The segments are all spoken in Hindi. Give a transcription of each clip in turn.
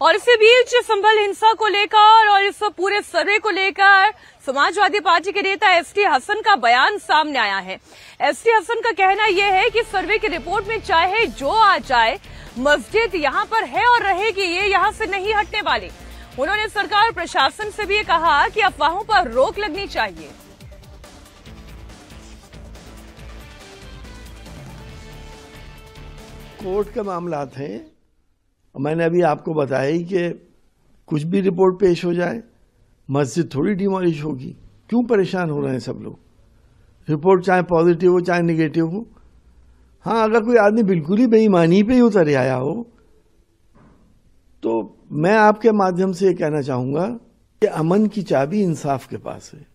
और इसी बीच संभल हिंसा को लेकर और इस पूरे सर्वे को लेकर समाजवादी पार्टी के नेता एस टी हसन का बयान सामने आया है एस टी हसन का कहना यह है कि सर्वे की रिपोर्ट में चाहे जो आ जाए मस्जिद यहाँ पर है और रहेगी ये यहाँ से नहीं हटने वाली उन्होंने सरकार प्रशासन से भी ये कहा कि अफवाहों पर रोक लगनी चाहिए कोर्ट के मामला हैं मैंने अभी आपको बताया ही कि कुछ भी रिपोर्ट पेश हो जाए मस्जिद थोड़ी डिमोलिश होगी क्यों परेशान हो रहे हैं सब लोग रिपोर्ट चाहे पॉजिटिव हो चाहे निगेटिव हो हाँ अगर कोई आदमी बिल्कुल ही बेईमानी पे ही उतर आया हो तो मैं आपके माध्यम से ये कहना चाहूँगा कि अमन की चाबी इंसाफ के पास है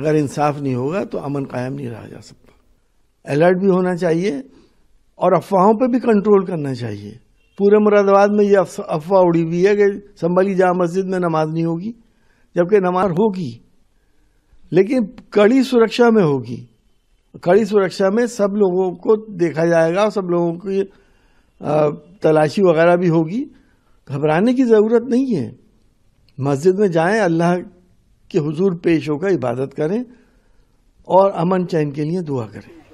अगर इंसाफ नहीं होगा तो अमन कायम नहीं रहा जा सकता अलर्ट भी होना चाहिए और अफवाहों पर भी कंट्रोल करना चाहिए पूरे मुरादाबाद में ये अफवाह उड़ी हुई है कि संभाली जामा मस्जिद में नमाज नहीं होगी जबकि नमाज होगी लेकिन कड़ी सुरक्षा में होगी कड़ी सुरक्षा में सब लोगों को देखा जाएगा और सब लोगों की तलाशी वगैरह भी होगी घबराने की ज़रूरत नहीं है मस्जिद में जाएं अल्लाह के हुजूर पेश होकर इबादत करें और अमन चैन के लिए दुआ करें